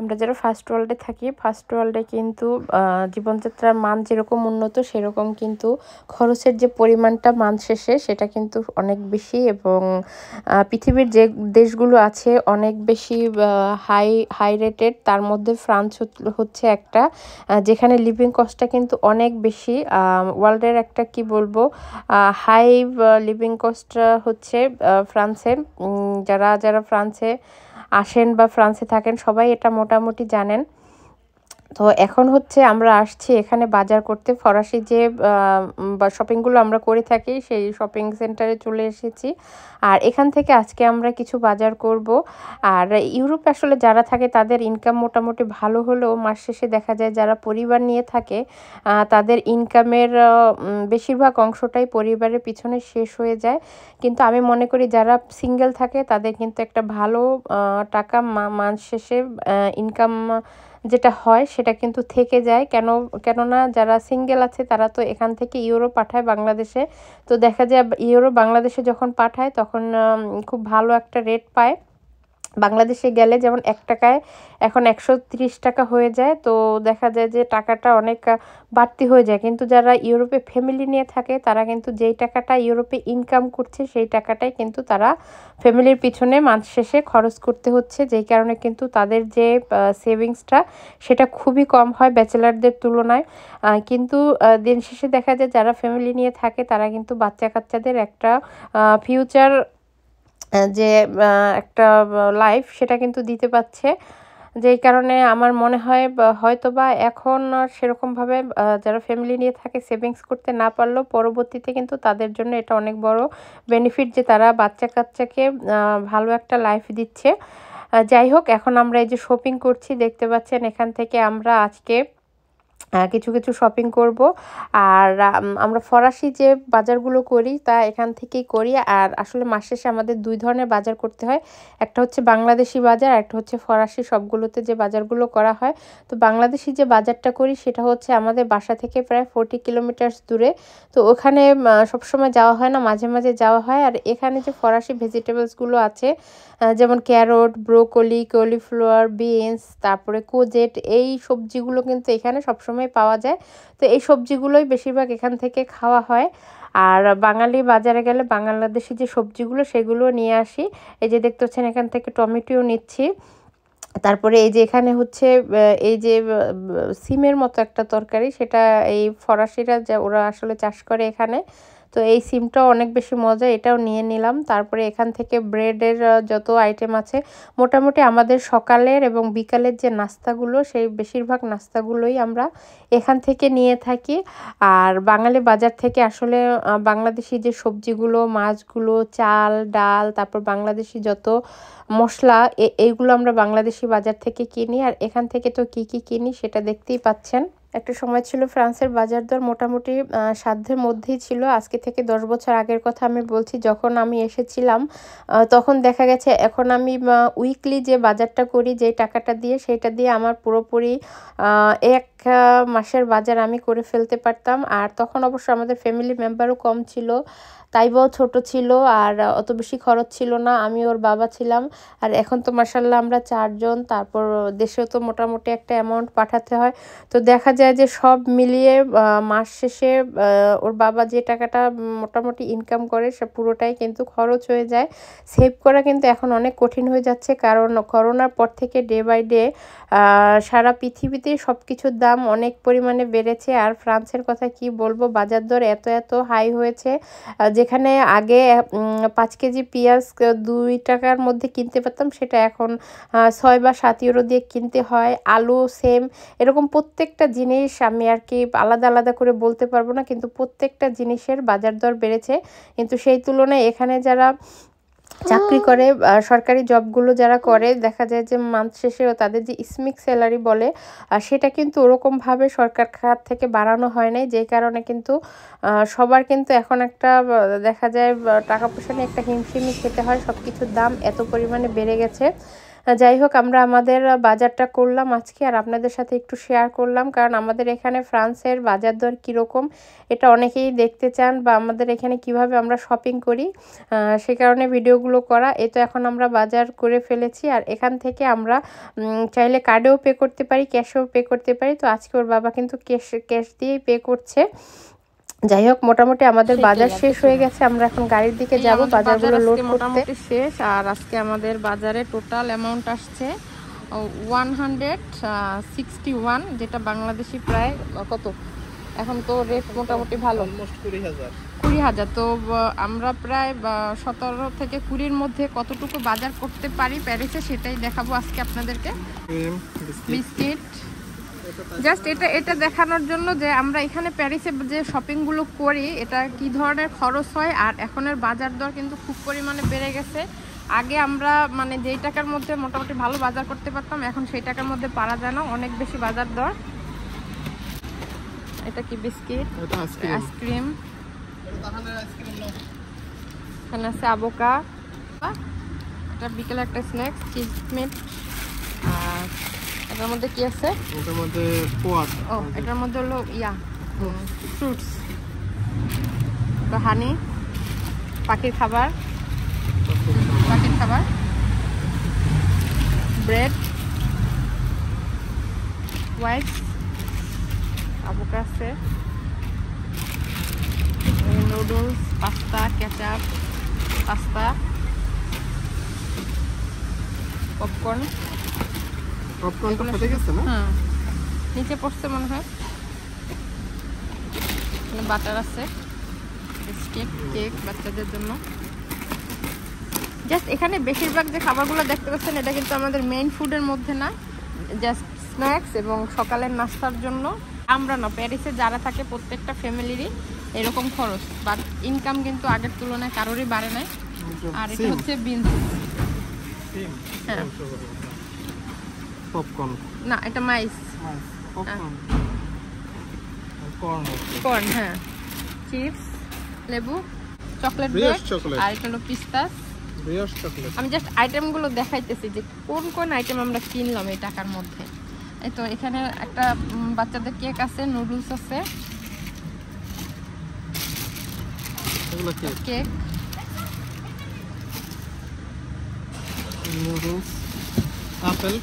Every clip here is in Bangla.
আমরা যারা ফার্স্ট ওয়ার্ল্ডে থাকি ফার্স্ট ওয়ার্ল্ডে কিন্তু জীবনযাত্রার মান যেরকম উন্নত সেরকম কিন্তু খরচের যে পরিমাণটা মান শেষে সেটা কিন্তু অনেক বেশি এবং পৃথিবীর যে দেশগুলো আছে অনেক বেশি হাই হাই রেটেড তার মধ্যে ফ্রান্স হচ্ছে একটা যেখানে লিভিং কস্টটা কিন্তু অনেক বেশি ওয়ার্ল্ডের একটা কি বলবো হাই লিভিং কস্ট হচ্ছে ফ্রান্সে যারা যারা ফ্রান্সে আসেন বা ফ্রান্সে থাকেন সবাই এটা মোটামুটি জানেন তো এখন হচ্ছে আমরা আসছি এখানে বাজার করতে ফরাসি যে শপিংগুলো আমরা করে থাকি সেই শপিং সেন্টারে চলে এসেছি আর এখান থেকে আজকে আমরা কিছু বাজার করব আর ইউরোপে আসলে যারা থাকে তাদের ইনকাম মোটামুটি ভালো হলেও মাস শেষে দেখা যায় যারা পরিবার নিয়ে থাকে তাদের ইনকামের বেশিরভাগ অংশটাই পরিবারের পিছনে শেষ হয়ে যায় কিন্তু আমি মনে করি যারা সিঙ্গেল থাকে তাদের কিন্তু একটা ভালো টাকা মাস শেষে ইনকাম যেটা হয় সে সেটা কিন্তু থেকে যায় কেন কেননা যারা সিঙ্গেল আছে তারা তো এখান থেকে ইউরো পাঠায় বাংলাদেশে তো দেখা যায় ইউরো বাংলাদেশে যখন পাঠায় তখন খুব ভালো একটা রেট পায় বাংলাদেশে গেলে যেমন এক টাকায় এখন একশো টাকা হয়ে যায় তো দেখা যায় যে টাকাটা অনেক বাড়তি হয়ে যায় কিন্তু যারা ইউরোপে ফ্যামিলি নিয়ে থাকে তারা কিন্তু যেই টাকাটা ইউরোপে ইনকাম করছে সেই টাকাটাই কিন্তু তারা ফ্যামিলির পিছনে মাস শেষে খরচ করতে হচ্ছে যেই কারণে কিন্তু তাদের যে সেভিংসটা সেটা খুবই কম হয় ব্যাচেলারদের তুলনায় কিন্তু দিন শেষে দেখা যায় যারা ফ্যামিলি নিয়ে থাকে তারা কিন্তু বাচ্চা কাচ্চাদের একটা ফিউচার যে একটা লাইফ সেটা কিন্তু দিতে পারছে যেই কারণে আমার মনে হয় হয়তো বা এখন সেরকমভাবে যারা ফ্যামিলি নিয়ে থাকে সেভিংস করতে না পারলেও পরবর্তীতে কিন্তু তাদের জন্য এটা অনেক বড় বেনিফিট যে তারা বাচ্চা কাচ্চাকে ভালো একটা লাইফ দিচ্ছে যাই হোক এখন আমরা এই যে শপিং করছি দেখতে পাচ্ছেন এখান থেকে আমরা আজকে কিছু কিছু শপিং করব আর আমরা ফরাসি যে বাজারগুলো করি তা এখান থেকেই করি আর আসলে মাস শেষে আমাদের দুই ধরনের বাজার করতে হয় একটা হচ্ছে বাংলাদেশি বাজার একটা হচ্ছে ফরাসি সবগুলোতে যে বাজারগুলো করা হয় তো বাংলাদেশি যে বাজারটা করি সেটা হচ্ছে আমাদের বাসা থেকে প্রায় ফোরটি কিলোমিটার্স দূরে তো ওখানে সবসময় যাওয়া হয় না মাঝে মাঝে যাওয়া হয় আর এখানে যে ফরাসি ভেজিটেবলসগুলো আছে যেমন ক্যারট ব্রোকলি কলিফ্লাওয়ার বিনস তারপরে কোজেট এই সবজিগুলো কিন্তু এখানে সবসময় সবসময় পাওয়া যায় তো এই সবজিগুলোই বেশিরভাগ এখান থেকে খাওয়া হয় আর বাঙালি বাজারে গেলে বাংলাদেশি যে সবজিগুলো সেগুলো নিয়ে আসি এই যে দেখতে পাচ্ছেন এখান থেকে টমেটোও নিচ্ছি তারপরে এই যে এখানে হচ্ছে এই যে সিমের মতো একটা তরকারি সেটা এই ফরাসিরা যা ওরা আসলে চাষ করে এখানে তো এই সিমটা অনেক বেশি মজা এটাও নিয়ে নিলাম তারপরে এখান থেকে ব্রেডের যত আইটেম আছে মোটামুটি আমাদের সকালের এবং বিকালের যে নাস্তাগুলো সেই বেশিরভাগ নাস্তাগুলোই আমরা এখান থেকে নিয়ে থাকি আর বাঙালি বাজার থেকে আসলে বাংলাদেশি যে সবজিগুলো মাছগুলো চাল ডাল তারপর বাংলাদেশি যত মশলা এইগুলো আমরা বাংলাদেশি বাজার থেকে কিনি আর এখান থেকে তো কি কি কিনি সেটা দেখতেই পাচ্ছেন একটা সময় ছিল ফ্রান্সের বাজার দর মোটামুটি সাধ্যের মধ্যেই ছিল আজকে থেকে দশ বছর আগের কথা আমি বলছি যখন আমি এসেছিলাম তখন দেখা গেছে এখন আমি উইকলি যে বাজারটা করি যে টাকাটা দিয়ে সেটা দিয়ে আমার পুরোপুরি এক মাসের বাজার আমি করে ফেলতে পারতাম আর তখন অবশ্য আমাদের ফ্যামিলি মেম্বারও কম ছিল তাই বাও ছোটো ছিল আর অত বেশি খরচ ছিল না আমি ওর বাবা ছিলাম আর এখন তো মার্শাল্লাহ আমরা চারজন তারপর দেশেও তো মোটামুটি একটা অ্যামাউন্ট পাঠাতে হয় তো দেখা যায় যে সব মিলিয়ে মাস শেষে ওর বাবা যে টাকাটা মোটামুটি ইনকাম করে সে পুরোটাই কিন্তু খরচ হয়ে যায় সেভ করা কিন্তু এখন অনেক কঠিন হয়ে যাচ্ছে কারণ করোনার পর থেকে ডে বাই ডে সারা পৃথিবীতে সব কিছুর দাম দাম অনেক পরিমাণে বেড়েছে আর ফ্রান্সের কথা কি বলবো বাজার দর এত এত হাই হয়েছে যেখানে আগে পাঁচ কেজি পেঁয়াজ দুই টাকার মধ্যে কিনতে পারতাম সেটা এখন ছয় বা সাত ইউরো দিয়ে কিনতে হয় আলু সেম এরকম প্রত্যেকটা জিনিস আমি আর কি আলাদা আলাদা করে বলতে পারবো না কিন্তু প্রত্যেকটা জিনিসের বাজার দর বেড়েছে কিন্তু সেই তুলনায় এখানে যারা চাকরি করে সরকারি জবগুলো যারা করে দেখা যায় যে মান্থ শেষে তাদের যে স্মিক স্যালারি বলে সেটা কিন্তু ওরকমভাবে সরকার খাত থেকে বাড়ানো হয় নাই যে কারণে কিন্তু সবার কিন্তু এখন একটা দেখা যায় টাকা পয়সা নিয়ে একটা হিমশিমি খেতে হয় সব কিছুর দাম এত পরিমাণে বেড়ে গেছে যাই হোক আমরা আমাদের বাজারটা করলাম আজকে আর আপনাদের সাথে একটু শেয়ার করলাম কারণ আমাদের এখানে ফ্রান্সের বাজার দর কীরকম এটা অনেকেই দেখতে চান বা আমাদের এখানে কিভাবে আমরা শপিং করি সে কারণে ভিডিওগুলো করা এ তো এখন আমরা বাজার করে ফেলেছি আর এখান থেকে আমরা চাইলে কার্ডেও পে করতে পারি ক্যাশেও পে করতে পারি তো আজকে ওর বাবা কিন্তু ক্যাশ ক্যাশ দিয়েই পে করছে যাই হোক মোটামুটি আমাদের বাজার শেষ হয়ে গেছে আমরা এখন গাড়ির দিকে যাব গুলো লোড করতে শেষ আর আজকে আমাদের বাজারে টোটাল অ্যামাউন্ট আসছে ওয়ান হান্ড্রেড সিক্সটি ওয়ান যেটা বাংলাদেশি প্রায় কত এখন তো রেট মোটামুটি ভালো কুড়ি হাজার তো আমরা প্রায় সতেরো থেকে কুড়ির মধ্যে কতটুকু বাজার করতে পারি প্যারিসে সেটাই দেখাবো আজকে আপনাদেরকে বিস্কিট জাস্ট এটা এটা দেখানোর জন্য যে আমরা এখানে প্যারিসে যে শপিংগুলো করি এটা কি ধরনের খরচ হয় আর এখনের বাজার দর কিন্তু খুব পরিমাণে বেড়ে গেছে আগে আমরা মানে যেই টাকার মধ্যে মোটামুটি ভালো বাজার করতে পারতাম এখন সেই টাকার মধ্যে পারা যায় না অনেক বেশি বাজার দর এটা কি বিস্কিট আইসক্রিম এখানে আছে আবোকা এটা বিকেলে একটা স্ন্যাক্স চিজমিট আর এটার মধ্যে কি আছে ওটার মধ্যে স্কোয়াশ ও এটার মধ্যে হলো ইয়া ফ্রুটস তো হানি পাখির খাবার পাখির খাবার ব্রেড হোয়াইট আবুকা আছে noodles pasta ketchup pasta popcorn পপকর্নটা ফেটে গেছে না হ্যাঁ নিচে পড়ছে মনে হয় এখানে বাটার আছে বিস্কিট কেক বাচ্চাদের জন্য জাস্ট এখানে বেশিরভাগ যে খাবারগুলো দেখতে পাচ্ছেন এটা কিন্তু আমাদের মেইন ফুডের মধ্যে না জাস্ট স্ন্যাক্স এবং সকালের নাস্তার জন্য আমরা না প্যারিসে যারা থাকে প্রত্যেকটা ফ্যামিলিরই এরকম খরচ বাট ইনকাম কিন্তু আগের তুলনায় কারোরই বাড়ে নাই আচ্ছা, আর এটা হচ্ছে বিনস হ্যাঁ পপকর্ন না এটা মাইস পপকর্ন কর্ন কর্ন হ্যাঁ চিপস হ্যাঁ। লেবু চকলেট ব্রেড আর এটা হলো চকলেট আমি জাস্ট আইটেমগুলো দেখাইতেছি যে কোন কোন আইটেম আমরা কিনলাম এই টাকার মধ্যে এই তো এখানে একটা বাচ্চাদের কেক আছে নুডলস আছে কেক নুডলস আপেল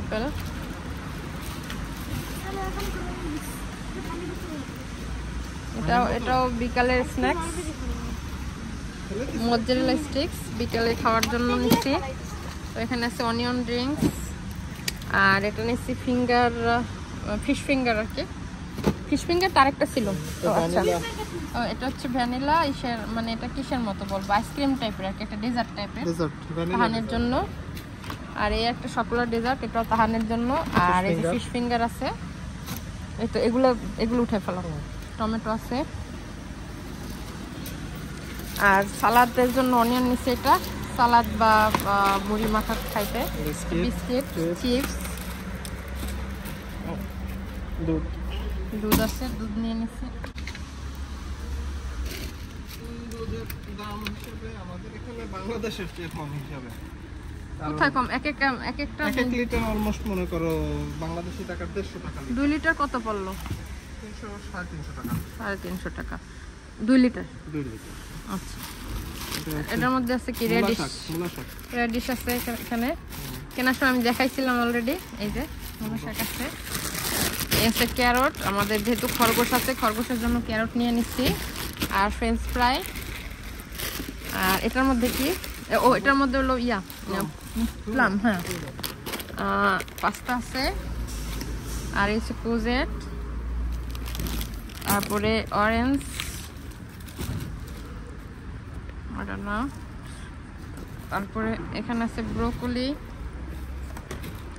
আপেল এটাও এটাও বিকালের স্ন্যাক্স মজ্জারেলা স্টিক্স বিকালে খাওয়ার জন্য নিচ্ছি তো এখানে আছে অনিয়ন ড্রিঙ্কস আর এটা নিচ্ছি ফিঙ্গার ফিশ ফিঙ্গার আর কি ফিশ ফিঙ্গার তার একটা ছিল আচ্ছা এটা হচ্ছে ভ্যানিলা ইসের মানে এটা কিসের মতো বলবো আইসক্রিম টাইপের আর কি একটা ডেজার্ট টাইপের খানের জন্য আর এই একটা সকলার ডেজার্ট এটা তাহানের জন্য আর এই যে ফিশ ফিঙ্গার আছে এই তো এগুলো এগুলো উঠে ফেলো টমেটো আছে আর সালাদের জন্য অনিয়ন নিচে এটা সালাদ বা মুড়ি মাখা খাইতে বিস্কিট চিপস দুধ দুধ আছে দুধ নিয়ে নিচ্ছে দাম হিসেবে আমাদের এখানে বাংলাদেশের চেয়ে কম হিসাবে কোথায় কম এক এক এক একটা এক লিটার অলমোস্ট মনে করো বাংলাদেশি টাকা 150 টাকা 2 লিটার কত পড়লো 300 350 টাকা 350 টাকা 2 লিটার 2 লিটার আচ্ছা এটার মধ্যে আছে কি রেডিশ রেডিশ আছে এখানে কেনার সময় আমি দেখাইছিলাম অলরেডি এই যে মূলা শাক আছে এসে ক্যারট আমাদের যেহেতু খরগোশ আছে খরগোশের জন্য ক্যারট নিয়ে নিচ্ছি আর ফ্রেঞ্চ ফ্রাই আর এটার মধ্যে কি ও এটার মধ্যে হলো ইয়া প্লাম হ্যাঁ পাস্তা আছে আর এসে কোজেট তারপরে অরেঞ্জ তারপরে এখানে আছে ব্রোকলি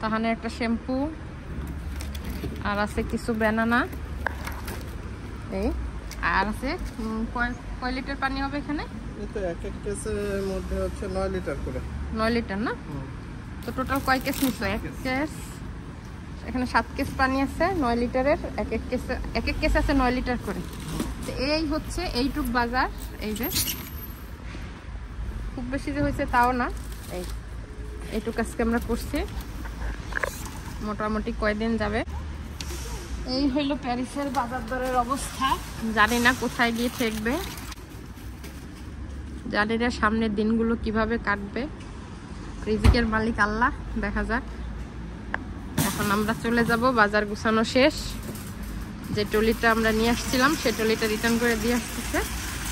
তাহানে একটা শ্যাম্পু আর আছে কিছু ব্যানানা এই আর আছে কয় লিটার পানি হবে এখানে এক এক কেসের মধ্যে হচ্ছে নয় লিটার করে নয় লিটার না তো টোটাল কয় কেস নিছো এক কেস এখানে সাত কেস পানি আছে নয় লিটারের এক এক কেস এক এক কেস আছে নয় লিটার করে তো এই হচ্ছে এইটুক বাজার এই যে খুব বেশি যে হয়েছে তাও না এই এইটুক আজকে আমরা করছি মোটামুটি কয়দিন যাবে এই হইল প্যারিসের বাজার দরের অবস্থা জানি না কোথায় গিয়ে ঠেকবে জানি না সামনের দিনগুলো কিভাবে কাটবে রিজিকের মালিক আল্লাহ দেখা যাক এখন আমরা চলে যাব বাজার গুছানো শেষ যে টলিটা আমরা নিয়ে আসছিলাম সে টলিটা রিটার্ন করে দিয়ে আসতেছে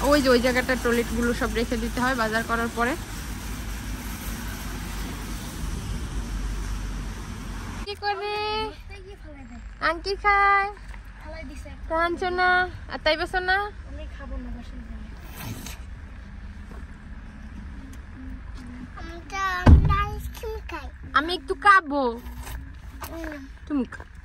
ওই যে ওই জায়গাটা টলিটগুলো সব রেখে দিতে হয় বাজার করার পরে কি খায় আঙ্কি খায় কাঞ্চনা আর তাই বসো না খাবো না Então, Amigo do cabo. Hum. Tu me cai.